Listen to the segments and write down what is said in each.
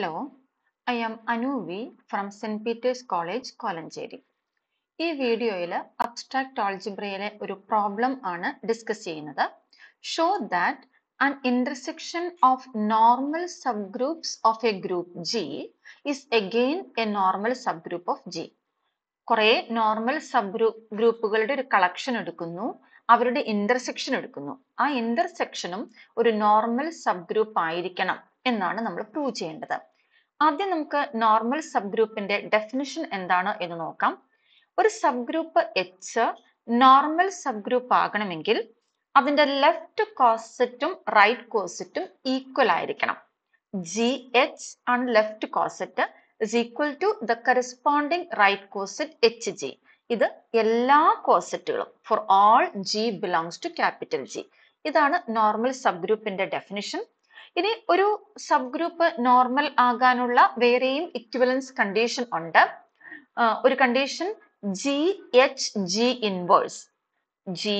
Hello I am Anu V from St. Peter's College, Kolenchery ഈ വീഡിയോയിൽ abstract ആൾജിബ്രയിലെ ഒരു പ്രോബ്ലം ആണ് ഡിസ്കസ് ചെയ്യുന്നത് show that an intersection of normal subgroups of a group G is again a normal sub subgroup of G കുറേ normal sub ഗ്രൂപ്പ് ഗ്രൂപ്പുകളുടെ ഒരു കളക്ഷൻ എടുക്കുന്നു അവരുടെ ഇന്റർസെക്ഷൻ എടുക്കുന്നു ആ ഇന്റർസെക്ഷനും ഒരു നോർമൽ സബ് ഗ്രൂപ്പ് ആയിരിക്കണം എന്നാണ് നമ്മൾ പ്രൂവ് ചെയ്യേണ്ടത് ആദ്യം നമുക്ക് നോർമൽ സബ് ഗ്രൂപ്പിന്റെ ഡെഫിനിഷൻ എന്താണ് എന്ന് നോക്കാം ഒരു subgroup H normal sub subgroup ആകണമെങ്കിൽ അതിന്റെ ലെഫ്റ്റ് കോസറ്റും റൈറ്റ് കോസറ്റും ഈക്വൽ ആയിരിക്കണം ജി എച്ച് ആണ് left coset is equal to the corresponding right coset H G ഇത് എല്ലാ കോസറ്റുകളും for all G belongs to capital G ഇതാണ് നോർമൽ സബ് ഗ്രൂപ്പിന്റെ ഡെഫിനിഷൻ ഇനി ഒരു സബ് ഗ്രൂപ്പ് നോർമൽ ആകാനുള്ള വേറെയും ഇക്വലൻസ് കണ്ടീഷൻ ഉണ്ട് ഒരു condition G H G inverse G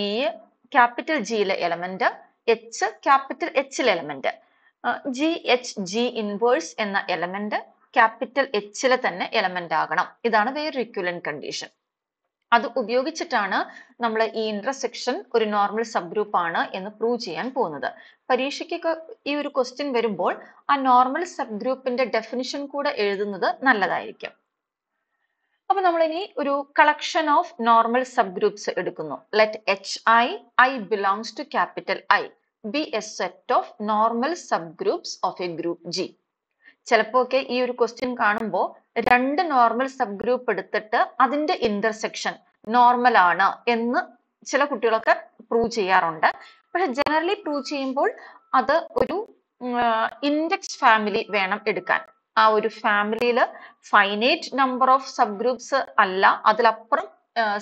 capital ജിയിലെ എലമെന്റ് എച്ച് ക്യാപിറ്റൽ എച്ചിലെ element G H G inverse എന്ന എലമെന്റ് ക്യാപിറ്റൽ എച്ചിലെ തന്നെ എലമെന്റ് ആകണം ഇതാണ് വേറൊരു ഇക്വലൻ കണ്ടീഷൻ അത് ഉപയോഗിച്ചിട്ടാണ് നമ്മൾ ഈ ഇന്റർസെക്ഷൻ ഒരു നോർമൽ സബ് ഗ്രൂപ്പ് ആണ് എന്ന് പ്രൂവ് ചെയ്യാൻ പോകുന്നത് പരീക്ഷയ്ക്ക് ഈ ഒരു ക്വസ്റ്റ്യൻ വരുമ്പോൾ ആ നോർമൽ സബ് ഗ്രൂപ്പിന്റെ ഡെഫിനിഷൻ കൂടെ എഴുതുന്നത് നല്ലതായിരിക്കും അപ്പൊ നമ്മൾ ഇനി ഒരു collection of normal subgroups എടുക്കുന്നു let H I I belongs to capital I be a set of normal subgroups of a group G ചിലപ്പോ ഒക്കെ ഈ ഒരു ക്വസ്റ്റ്യൻ കാണുമ്പോൾ രണ്ട് നോർമൽ സബ് ഗ്രൂപ്പ് എടുത്തിട്ട് അതിന്റെ ഇന്റർസെക്ഷൻ നോർമൽ ആണ് എന്ന് ചില കുട്ടികളൊക്കെ പ്രൂവ് ചെയ്യാറുണ്ട് പക്ഷെ ജനറലി പ്രൂവ് ചെയ്യുമ്പോൾ അത് ഒരു ഇൻഡെക്സ് ഫാമിലി വേണം എടുക്കാൻ ആ ഒരു ഫാമിലിയിൽ finite number of subgroups അല്ല അതിലപ്പുറം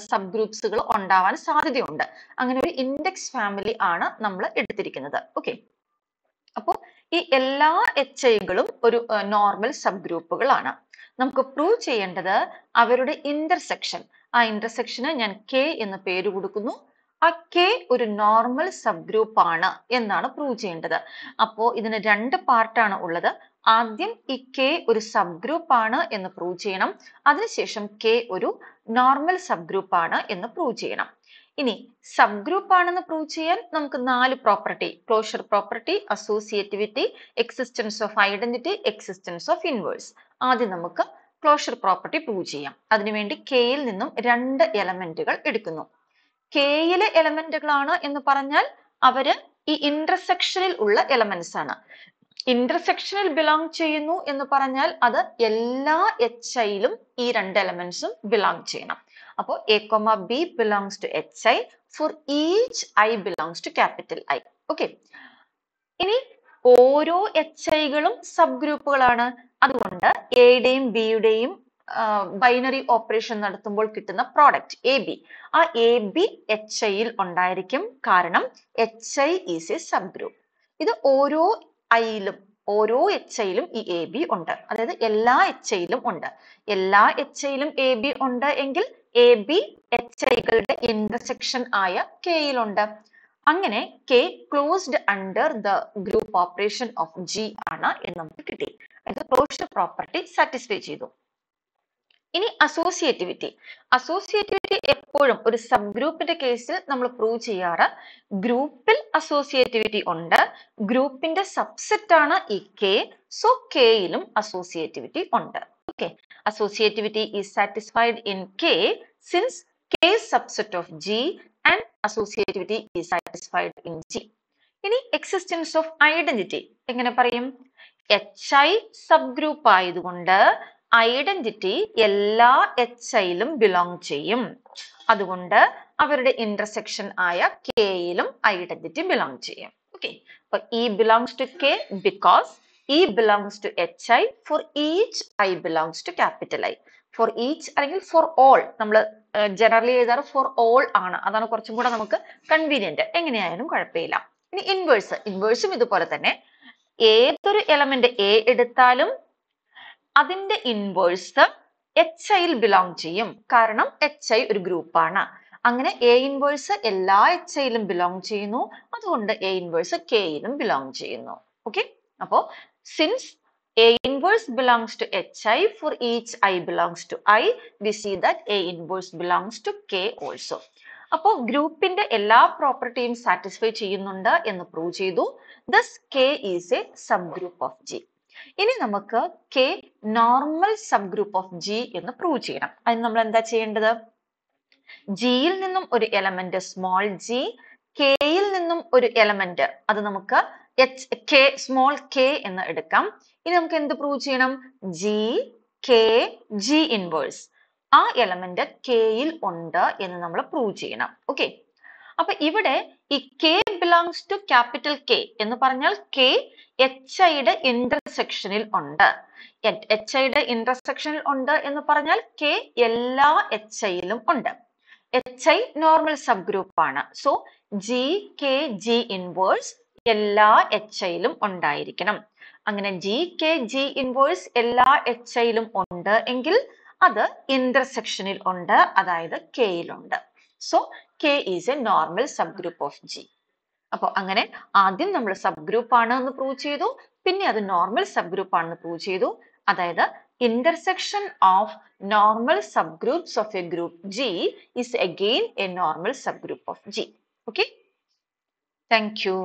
സബ് ഗ്രൂപ്പ്സുകൾ ഉണ്ടാവാൻ സാധ്യതയുണ്ട് അങ്ങനെ ഒരു ഇൻഡെക്സ് ഫാമിലി ആണ് നമ്മൾ എടുത്തിരിക്കുന്നത് ഓക്കെ അപ്പോൾ ഈ എല്ലാ എച്ച് ഐകളും ഒരു നോർമൽ സബ് ഗ്രൂപ്പുകളാണ് നമുക്ക് പ്രൂവ് ചെയ്യേണ്ടത് അവരുടെ ഇന്റർസെക്ഷൻ ആ ഇന്റർസെക്ഷന് ഞാൻ കെ എന്ന് പേര് കൊടുക്കുന്നു ആ കെ ഒരു നോർമൽ സബ് ഗ്രൂപ്പ് ആണ് എന്നാണ് പ്രൂവ് ചെയ്യേണ്ടത് അപ്പോ ഇതിന് രണ്ട് പാർട്ടാണ് ഉള്ളത് ആദ്യം ഈ കെ ഒരു സബ് ഗ്രൂപ്പ് ആണ് എന്ന് പ്രൂവ് ചെയ്യണം അതിനുശേഷം കെ ഒരു നോർമൽ സബ് ഗ്രൂപ്പ് ആണ് എന്ന് പ്രൂവ് ചെയ്യണം ഇനി സബ് ഗ്രൂപ്പ് ആണെന്ന് പ്രൂവ് ചെയ്യാൻ നമുക്ക് നാല് property closure property associativity existence of identity existence of inverse ആദ്യം നമുക്ക് ക്ലോഷർ പ്രോപ്പർട്ടി പ്രൂവ് ചെയ്യാം അതിനുവേണ്ടി കെയിൽ നിന്നും രണ്ട് എലമെന്റുകൾ എടുക്കുന്നു കെയിലെ എലമെന്റുകളാണ് എന്ന് പറഞ്ഞാൽ അവര് ഈ ഇന്റർസെക്ഷനിൽ ഉള്ള എലമെന്റ്സ് ആണ് ഇന്റർസെക്ഷനിൽ ബിലോങ് ചെയ്യുന്നു എന്ന് പറഞ്ഞാൽ അത് എല്ലാ എച്ച് ഐയിലും ഈ രണ്ട് എലമെന്റ്സും ബിലോങ് ചെയ്യണം അപ്പോ A comma B belongs to H I for each I belongs to capital I okay ഇനി ഓരോ എച്ച് ഐകളും സബ് ഗ്രൂപ്പുകളാണ് അതുകൊണ്ട് എയുടെയും ബിയുടെയും ബൈനറി ഓപ്പറേഷൻ നടത്തുമ്പോൾ കിട്ടുന്ന പ്രോഡക്റ്റ് എ ബി ആ എ ബി എച്ച് ഐയിൽ ഉണ്ടായിരിക്കും കാരണം H I is a subgroup ഇത് ഓരോ ഐയിലും ഓരോ എച്ച് ഐയിലും ഈ എ ബി ഉണ്ട് അതായത് എല്ലാ എച്ച് ഐയിലും ഉണ്ട് എല്ലാ എച്ച് ഐയിലും എ ബി ഉണ്ട് എങ്കിൽ എ ബി എച്ച് ഐകളുടെ ഇന്റർസെക്ഷൻ ആയ കെ യിലുണ്ട് അങ്ങനെ K closed under the group operation of G ആണ് എന്ന് നമുക്ക് കിട്ടി അതായത് ക്ലോഷർ പ്രോപ്പർട്ടി സാറ്റിസ്ഫൈ ചെയ്തു ഇനി അസോസിയേറ്റിവിറ്റി അസോസിയേറ്റിവിറ്റി എപ്പോഴും ഒരു സബ് ഗ്രൂപ്പിന്റെ കേസിൽ നമ്മൾ പ്രൂവ് ചെയ്യാറ് ഗ്രൂപ്പിൽ അസോസിയേറ്റിവിറ്റി ഉണ്ട് ഗ്രൂപ്പിന്റെ സബ്സെറ്റ് ആണ് ഈ കെ സോ കെയിലും അസോസിയേറ്റിവിറ്റി ഉണ്ട് okay associativity is satisfied in K since K subset of G and associativity is satisfied in G ഇനി എക്സിസ്റ്റൻസ് ഓഫ് ഐഡന്റിറ്റി എങ്ങനെ പറയും എച്ച് ഐ സബ് ഗ്രൂപ്പ് ആയതുകൊണ്ട് ഐഡന്റിറ്റി എല്ലാ എച്ച് ഐയിലും ബിലോങ് ചെയ്യും അതുകൊണ്ട് അവരുടെ ഇന്റർസെക്ഷൻ ആയ കെയിലും ഐഡന്റിറ്റി ബിലോങ് ചെയ്യും ഓക്കെ അപ്പൊ E belongs to K because E belongs to H I for each I belongs to capital I for each അല്ലെങ്കിൽ ഫോർ ഓൾ നമ്മൾ ജനറലി എഴുതാറ് ഫോർ ഓൾ ആണ് അതാണ് കുറച്ചും കൂടെ നമുക്ക് കൺവീനിയന്റ് എങ്ങനെയായാലും കുഴപ്പമില്ല ഇനി ഇൻവേഴ്സ് ഇൻവേഴ്സും ഇതുപോലെ തന്നെ ഏതൊരു എലമെന്റ് എ എടുത്താലും അതിന്റെ ഇൻവേഴ്സ് എച്ച് ഐയിൽ ബിലോങ് ചെയ്യും കാരണം എച്ച് ഐ ഒരു ഗ്രൂപ്പാണ് അങ്ങനെ എ ഇൻവേഴ്സ് എല്ലാ എച്ച് ഐയിലും ബിലോങ് ചെയ്യുന്നു അതുകൊണ്ട് എ ഇൻവേഴ്സ് കെയിലും ബിലോങ് ചെയ്യുന്നു ഓക്കെ അപ്പോ since A inverse belongs to H I for each I belongs to I we see that A inverse belongs to K also അപ്പോൾ ഗ്രൂപ്പിന്റെ എല്ലാ പ്രോപ്പർട്ടിയും സാറ്റിസ്ഫൈ ചെയ്യുന്നുണ്ട് എന്ന് പ്രൂവ് ചെയ്തു thus K is a subgroup of G ഇനി നമുക്ക് K normal sub subgroup of G എന്ന് പ്രൂവ് ചെയ്യണം അതിന് നമ്മൾ എന്താ ചെയ്യേണ്ടത് ജിയിൽ നിന്നും ഒരു എലമെന്റ് സ്മോൾ ജി കെയിൽ നിന്നും ഒരു എലമെന്റ് അത് നമുക്ക് എച്ച് കെ സ്മോൾ കെ എന്ന് എടുക്കാം ഇനി നമുക്ക് എന്ത് പ്രൂവ് ചെയ്യണം ജി കെ ജി ഇൻവേഴ്സ് ആ എലമെന്റ് കെയിൽ ഉണ്ട് എന്ന് നമ്മൾ പ്രൂവ് ചെയ്യണം ഓക്കെ അപ്പൊ ഇവിടെ ഈ K belongs to capital K എന്ന് പറഞ്ഞാൽ കെ എച്ച് ഐയുടെ ഇന്റർസെക്ഷനിൽ ഉണ്ട് എച്ച് ഐയുടെ ഇന്റർസെക്ഷനിൽ ഉണ്ട് എന്ന് പറഞ്ഞാൽ കെ എല്ലാ എച്ച് ഐയിലും ഉണ്ട് H I normal sub subgroup ആണ് so G K G inverse എല്ലാ എച്ച് ഐയിലും ഉണ്ടായിരിക്കണം അങ്ങനെ ജി കെ ജി ഇൻവേഴ്സ് എല്ലാ എച്ച് ഐയിലും ഉണ്ട് എങ്കിൽ അത് ഇന്റർസെക്ഷനിൽ ഉണ്ട് അതായത് കെയിലുണ്ട് so K is a normal sub subgroup of G അപ്പോൾ അങ്ങനെ ആദ്യം നമ്മൾ സബ് ഗ്രൂപ്പ് ആണ് എന്ന് പ്രൂവ് ചെയ്തു പിന്നെ അത് നോർമൽ സബ് ഗ്രൂപ്പ് ആണെന്ന് പ്രൂവ് ചെയ്തു അതായത് intersection of normal subgroups of a group G is again a normal sub subgroup of G okay thank U